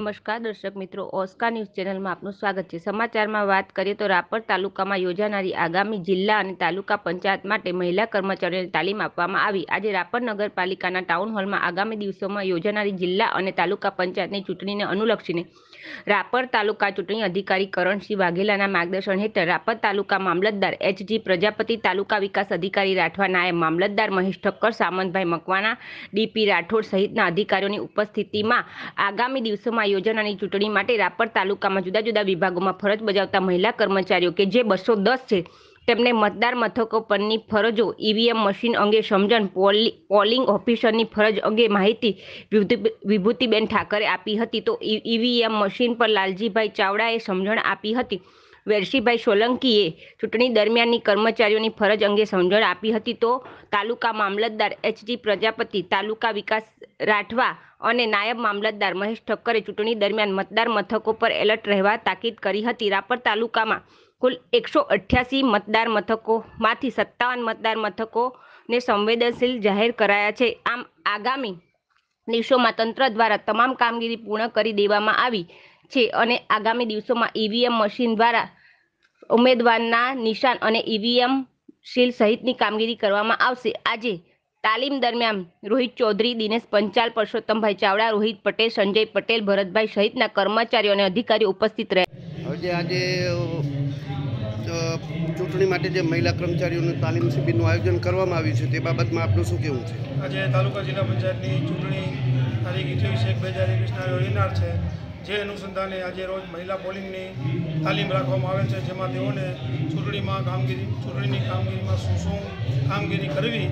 નમસ્કાર દર્શક મિત્રો ઓસ્કા ન્યૂઝ ચેનલમાં આપનું સ્વાગત છે સમાચારમાં વાત કરીએ તો રાપર તાલુકામાં યોજાનારી આગામી જિલ્લા અને તાલુકા પંચાયત માટે મહિલા કર્મચારીઓને તાલીમ આપવામાં આવી આજે રાપર નગરપાલિકાના ટાઉન હોલમાં આગામી દિવસોમાં યોજાનારી જિલ્લા અને તાલુકા પંચાયતની ચૂંટણીને અનુલક્ષીને રાપર તાલુકા ચૂંટણી અધિકારી કરણસિંહ વાઘેલાના માર્ગદર્શન હેઠળ રાપર તાલુકા મામલતદાર એચજી પ્રજાપતિ તાલુકા વિકાસ અધિકારી રાઠવા નાયબ મામલતદાર મહેશ ઠક્કર સામંતભાઈ મકવાણા ડીપી રાઠોડ સહિતના અધિકારીઓની ઉપસ્થિતિમાં આગામી દિવસોમાં તાલુકામાં યોજાનારી ચૂંટણી માટે રાપર તાલુકામાં જુદા જુદા વિભાગોમાં ફરજ બજાવતા મહિલા કર્મચારીઓ કે જે બસો દસ છે તેમને મતદાર મથકો પરની ફરજો ઈવીએમ મશીન અંગે સમજણ પોલિંગ ઓફિસરની ફરજ અંગે માહિતી વિભૂતિબેન ઠાકરે આપી હતી તો ઈવીએમ મશીન પર લાલજીભાઈ ચાવડાએ સમજણ આપી હતી વેરશીભાઈ સોલંકીએ ચૂંટણી દરમિયાનની કર્મચારીઓની ફરજ અંગે સમજણ આપી હતી તો તાલુકા મામલતદાર એચડી પ્રજાપતિ તાલુકા વિકાસ રાઠવા અને નાયબ મામલતદાર મહેશ ઠક્કરે ચૂંટણી દરમિયાન મતદાર મથકો પર એલર્ટ રહેવા તાકીદ કરી હતી રાપર તાલુકામાં કુલ એકસો અઠ્યાસી મતદાર મથકોમાંથી સત્તાવન મતદાર મથકોને સંવેદનશીલ જાહેર કરાયા છે આમ આગામી દિવસોમાં તંત્ર દ્વારા તમામ કામગીરી પૂર્ણ કરી દેવામાં આવી છે અને આગામી દિવસોમાં ઈવીએમ મશીન દ્વારા ઉમેદવારના નિશાન અને ઈવીએમ શીલ સહિતની કામગીરી કરવામાં આવશે આજે તાલીમ દરમિયાન રોહિત ચૌધરી દિનેશ પંચાલ પરસોત્તમભાઈ ચાવડા રોહિત પટેલ સંજય પટેલ ભરતભાઈ સહિતના કર્મચારીઓ અને અધિકારીઓ ઉપસ્થિત રહે જે આજે ચૂંટણી માટે જે મહિલા કર્મચારીઓનું તાલીમ શિબિરનું આયોજન કરવામાં આવ્યું છે તે બાબતમાં આપનું શું કહેવું છે આજે તાલુકા જિલ્લા પંચાયતની ચૂંટણી તારીખ અઠ્યાવીસ એક બે હજાર એકવીસના યોજાનાર છે જે અનુસંધાને આજે રોજ મહિલા પોલિંગની તાલીમ રાખવામાં આવે છે જેમાં તેઓને ચૂંટણીમાં કામગીરી ચૂંટણીની કામગીરીમાં શું શું કામગીરી કરવી